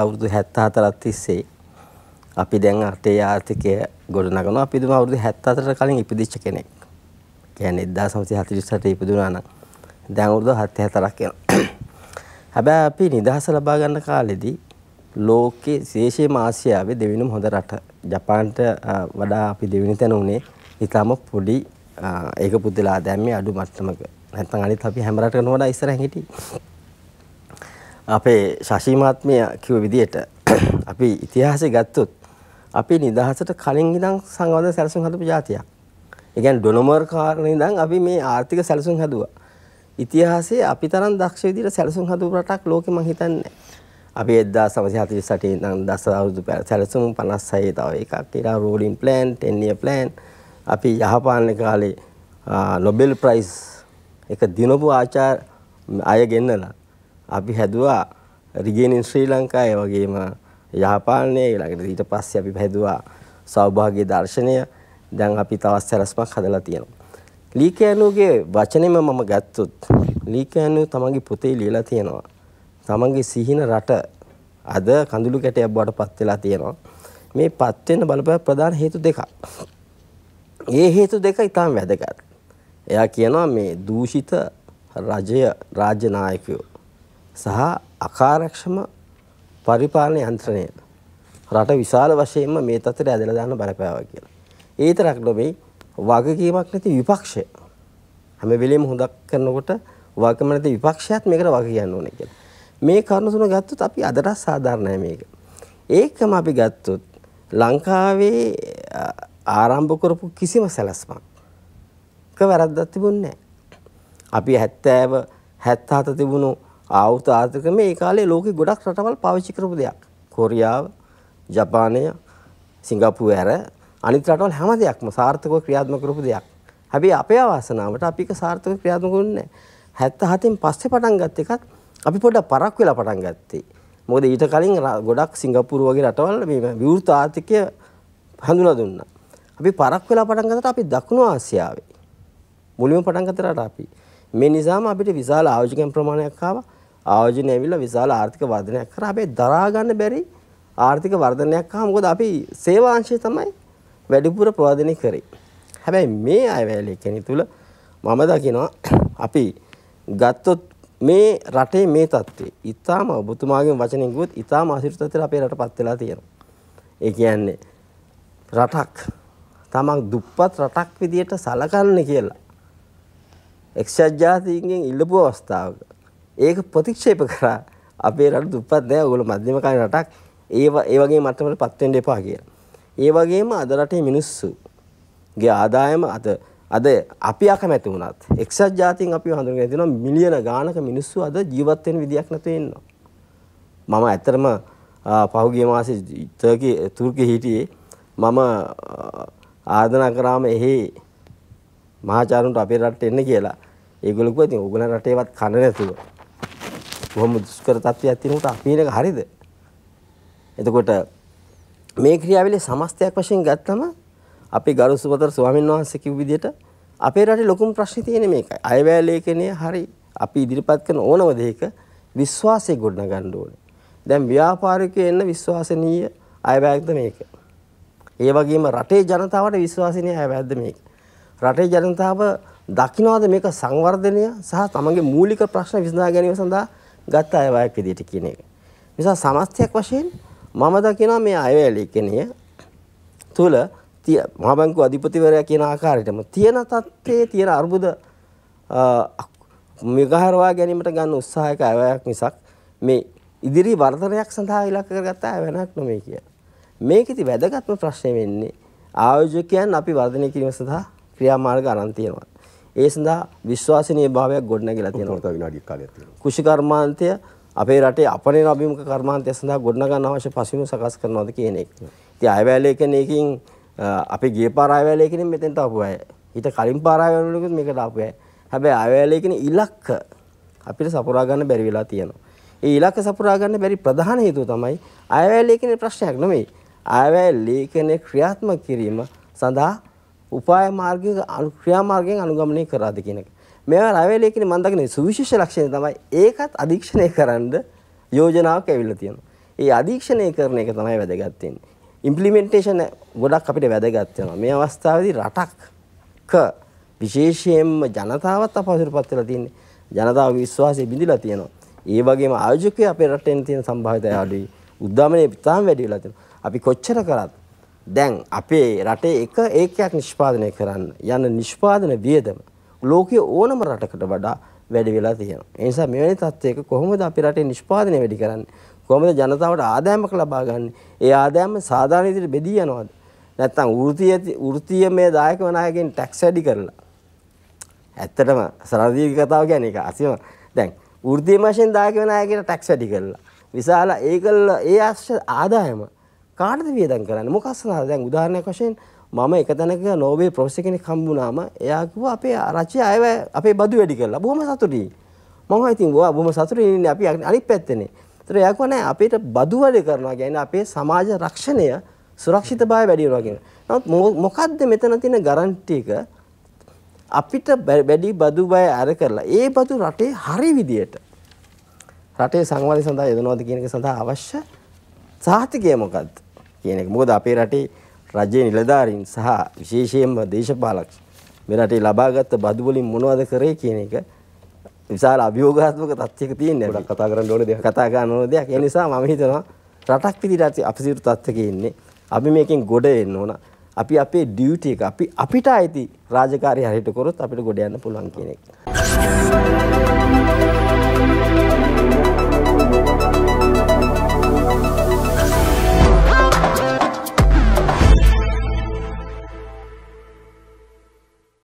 අවුරුදු 74ක් තිස්සේ අපි දැන් අටේ ආර්ථිකය ගොඩනගනවා. අපි දුම අවුරුදු 74ට කලින් ඉපදිච්ච කෙනෙක්. කියන්නේ 1948 ඉපදුනා නම් දැන් අවුරුදු 74ක් යනවා. හැබැයි අපි නිදහස ලබා ගන්න කාලෙදී ලෝකයේ විශේෂයෙන්ම ආසියාවේ දෙවෙනිම හොඳ රට ජපාන්ට වඩා අපි දෙවෙනි තැන උනේ ඊටම පොඩි ඒක පුදුලා දැම්මේ අඩු මට්ටමක. නැත්නම් අනිත් අපි හැම රටකම වඩා ඉස්සරහින් හිටියේ. අපේ ශාසී මහත්මිය කිව්ව විදිහට අපි ඉතිහාසය ගත්තොත් අපි නිදහසට කලින් ඉඳන් සංවර්ධන සැලසුම් හදපු ජාතියක්. ඒ කියන්නේ ඩොනමර් කාරණේ ඉඳන් අපි මේ ආර්ථික සැලසුම් හදුවා. ඉතිහාසයේ අපි තරම් දක්ෂ විදිහට සැලසුම් හදපු රටක් ලෝකෙ මං හිතන්නේ අපි 1948 ඉඳන් දස අවුරුදු සැලසුම් 56 තව එකක් ඊට රෝලින් ප්ලෑන් 10 year plan අපි යහපාලන කාලේ නොබෙල් ප්‍රයිස් එක දිනපු ආචාර්ය අය ගෙන්නලා අපි හැදුවා රිගෙනින් ශ්‍රී ලංකා ඒ වගේම යාපාලනය ඊළඟට ඊට පස්සේ අපි හැදුවා සෞභාග්‍ය දර්ශනය දැන් අපි තවත් සැලැස්මක් හදලා තියෙනවා. ලී කෑනුවගේ වචනෙම මම ගත්තොත් ලී කෑනුව තමන්ගේ පොතේ ලියලා තියෙනවා. තමන්ගේ සිහින රට අද කඳුළු කැටයක් බවට පත් වෙලා තියෙනවා. මේ පත් වෙන බලපෑ ප්‍රධාන හේතු දෙකක්. ඒ හේතු දෙක ඉතාම වැදගත්. එයා කියනවා මේ දූෂිත රජය රාජ්‍ය නායකයෝ සහ අකාරක්ෂම පරිපාලන යන්ත්‍රණය රට විශාල වශයෙන්ම මේ තත්ත්වයට ඇදලා දාන්න බලපෑවා කියලා. ඒ තරක් නෙවෙයි වගකීමක් නැති විපක්ෂය. හැම වෙලෙම හොදක් කරනකොට වගකීම නැති විපක්ෂයත් මේකට වග කියන්න ඕනේ කියලා. මේ කරුණු තුන ගත්තොත් අපි අදටත් සාධාරණයි මේක. ඒකම අපි ගත්තොත් ලංකාවේ ආරම්භ කරපු කිසිම සැලැස්මක් ක වැරද්දක් තිබුණේ නැහැ. අපි 70 77 තිබුණු ආවුත ආර්ථිකමේ මේ කාලේ ලෝකෙ ගොඩක් රටවල් පාවිච්චි කරපු දෙයක්. කොරියාව, ජපානය, සිංගප්පූරු ඇර අනිත් රටවල් හැම දෙයක්ම සාර්ථකව ක්‍රියාත්මක කරපු දෙයක්. හැබැයි අපේ අවාසනාවට අපි ඒක සාර්ථකව ක්‍රියාත්මක වුණේ නැහැ. 77න් පස්සේ පටන් ගත්ත එකත් අපි පොඩ්ඩක් පරක් වෙලා පටන් ගත්තේ. මොකද ඊට කලින් ගොඩක් සිංගප්පූරු වගේ රටවල් මේ විවෘත ආර්ථිකය හඳුනා දුන්නා. අපි පරක් වෙලා පටන් ගත්තට අපි දකුණු ආසියාවේ මුලින්ම පටන් ගත්ත රට අපි. මේ නිසාම අපිට විශාල ආයෝජකයන් ප්‍රමාණයක් ආවා. ආයෝජනය ඇවිල්ලා විශාල ආර්ථික වර්ධනයක් කරා. හැබැයි දරා ගන්න බැරි ආර්ථික වර්ධනයක් ආවා. මොකද අපි සේවාංශය තමයි වැඩිපුර ප්‍රවර්ධනය කරේ. හැබැයි මේ අයවැය කෙනි තුල මම දකිනවා අපි ගත්තොත් මේ රටේ මේ தත්ත්වය ඊටාම ඔබතුමාගෙන් වචනෙන් කිව්වොත් ඊටාම අසිරිත තත්ත්වයට අපේ රටපත් වෙලා තියෙනවා. ඒ කියන්නේ රටක් තමන් දුප්පත් රටක් විදියට සලකන්නේ කියලා එක්සත් ජාතීන්ගෙන් ඉල්ලපු අවස්ථාවක ඒක ප්‍රතික්ෂේප කරා අපේ රට දුප්පත් නෑ ඔයගොල්ලෝ මධ්‍යම කාලේ රටක් ඒ ඒ වගේ මට්ටමකට පත් වෙන්න එපා කියලා. ඒ වගේම අද රටේ මිනිස්සු ගේ ආදායම අද අද අපි අකමැති වුණත් එක්සත් ජාතීන් අපි හඳුනගෙන තියෙනවා මිලියන ගාණක මිනිස්සු අද ජීවත් වෙන විදියක් නැතුව ඉන්නවා. මම ඇත්තටම පහුගිය මාසේ තුර්කි තුර්කි හිටියේ මම ආදනා කරාම එහි මහාචාරුන්ට අපේ රටට එන්න කියලා. ඒගොල්ලෝ කිව්වා ඉතින් ඕගොල්ලන් රටේවත් කන නැතුව කොහොම දුෂ්කර තත්ත්වයක් තියෙනකොට අපි එක හරිද? එතකොට මේ ක්‍රියාවලිය සමස්තයක් වශයෙන් ගත්තම අපේ ගරු සුපතර ස්වාමීන් වහන්සේ කිව් විදිහට අපේ රටේ ලොකුම ප්‍රශ්නේ තියෙන්නේ මේකයි. අයවැය ලේඛනය හරි අපි ඉදිරිපත් කරන ඕනම දෙයක විශ්වාසය ගොඩනගන්න ඕනේ. දැන් ව්‍යාපාරිකයෝ එන්න විශ්වාසනීය අයවැයක්ද මේක. ඒ වගේම රටේ ජනතාවට විශ්වාසනීය අයවැයක්ද මේක. රටේ ජනතාව දකින්නවාද මේක සංවර්ධනය සහ තමන්ගේ මූලික ප්‍රශ්න විසඳා ගැනීම සඳහා ගත්ත අයවැයක් විදිහට කියන එක. නිසා සමස්තයක් වශයෙන් මම දකිනවා මේ අයවැය කෙනිය තුල මහා බැංකුව අධිපතිවරයා කියන ආකාරයටම තියෙන තත්ත්වයේ තියෙන අර්බුද මිගහරවා ගැනීමට ගන්න උත්සාහයක අයවැයක් මිසක් මේ ඉදිරි වර්ධනයක් සඳහා ඉලක්ක කරගත්ත අයවැයක් නෙමෙයි කිය. මේකෙදි වැදගත්ම ප්‍රශ්නේ වෙන්නේ ආයෝජකයන් අපි වර්ධනය කිරීම සඳහා ක්‍රියාමාර්ග අරන් තියෙනවා. ඒ සඳහා විශ්වාසනීය භාවයක් ගොඩනැගිලා තියෙනවා. තව විනාඩියක් කාලයක් තියෙනවා. කෘෂිකර්මාන්තය අපේ රටේ අපනේ අභිමුඛ කර්මාන්තය සඳහා ගොඩනගන්න අවශ්‍ය පසුබිම සකස් කරනවාද කියන එක. ඉතින් අයවැලේ කියන එකකින් අපේ ගිය පාර අයවැලේ කියන මෙතෙන්ට ආපු අය. ඊට කලින් පාර අයවැලේ මේකට ආපු අය. හැබැයි අයවැලේ කියන ඉලක්ක අපිට සපුරා ගන්න බැරි වෙලා තියෙනවා. ඒ ඉලක්ක සපුරා ගන්න බැරි ප්‍රධාන හේතුව තමයි අයවැය ලේඛනයේ ප්‍රශ්නයක් නෙමෙයි. අයවැය ලේඛනය ක්‍රියාත්මක කිරීම සඳහා උපාය මාර්ගයේ ක්‍රියා මාර්ගයෙන් අනුගමනය කරාද කියන එක. මේවා රවැලේ කියන්නේ මම දකින්නේ සුවිශේෂ ලක්ෂණය තමයි ඒකත් අධීක්ෂණය කරන්න යෝජනාවක් ඇවිල්ලා තියෙනවා. ඒ අධීක්ෂණය කරන එක තමයි වැදගත් වෙන්නේ. ඉම්ප්ලිමන්ටේෂන් ගොඩක් අපිට වැදගත් වෙනවා. මේ අවස්ථාවේදී රටක විශේෂයෙන්ම ජනතාවත් අපහසුතාවපත් වෙලා තියෙන්නේ. ජනතාවගේ විශ්වාසය බිඳිලා තියෙනවා. ඒ වගේම ආයෝජකයෝ අපේ රටෙන් තියෙන සම්භාවිතය අඩුයි. උද්දාමනය ඉතාම වැඩි වෙලා තියෙනවා. අපි කොච්චර කරත් දැන් අපේ රටේ එක ඒකයක් නිෂ්පාදනය කරන්න යන නිෂ්පාදන වියදම ලෝකයේ ඕනම රටකට වඩා වැඩි වෙලා තියෙනවා. ඒ නිසා මෙවැනි තත්ත්වයක කොහොමද අපේ රටේ නිෂ්පාදනය වැඩි කරන්නේ? කොහොමද ජනතාවට ආදායමක් ලබා ගන්න? ඒ ආදායම සාධාරණ විදිහට බෙදී යනවද? නැත්නම් වෘත්තීය වෘත්තීයමය දායක වනායකෙන් ටැක්ස් වැඩි කරලා. ඇත්තටම සරදීක කතාව කියන්නේ ඒක. අසිම දැන් වෘත්තීය වශයෙන් දායක වනායකෙන් ටැක්ස් වැඩි කරලා. විශාල ඒකල්ල ඒ ආදායම කාටද වියදම් කරන්නේ මොකක් සඳහාද දැන් උදාහරණයක් වශයෙන් මම එක තැනක නෝබේ ප්‍රොෆෙසර් කෙනෙක් හම්බුනාම එයා කිව්වා අපේ රජය අයව අපේ බදු වැඩි කරලා බොහොම සතුටුයි. මම ඉතින් ඔයා බොහොම සතුටින් ඉන්නේ අපි අනිත් පැත්තේනේ. ඒතර එයා කිව්වා නෑ අපිට බදු වැඩි කරනවා කියන්නේ අපේ සමාජ රක්ෂණය සුරක්ෂිතභාවය වැඩි වෙනවා කියන. නමුත් මොකද්ද මෙතන තියෙන ගරන්ටි එක අපිට වැඩි බදු බය අර කරලා ඒ බදු රටේ හරි විදියට රටේ සංවර්ධනය සඳහා යොදනවාද කියන එක සඳහා අවශ්‍ය සාහිතිකය මොකද්ද? කියන එක. මොකද අපේ රටේ රජයේ නිලධාරීන් සහ විශේෂයෙන්ම දේශපාලක මේ රටේ ලබාගත් බදු වලින් මොනවද කරේ කියන එක විශාල අභියෝගාත්මක තත්ත්වයක තියෙන නේද? කතා කරන්න ඕන දෙයක්. කතා කරන්න ඕන දෙයක්. ඒ නිසා මම හිතනවා රටක් විදිහට අපි අපසිරු තත්ත්වයක ඉන්නේ. අපි මේකෙන් ගොඩ එන්න ඕන. අපි අපේ ඩියුටි එක අපි අපිට අයිති රාජකාරි හරියට කරොත් අපිට ගොඩ යන්න පුළුවන් කියන එක.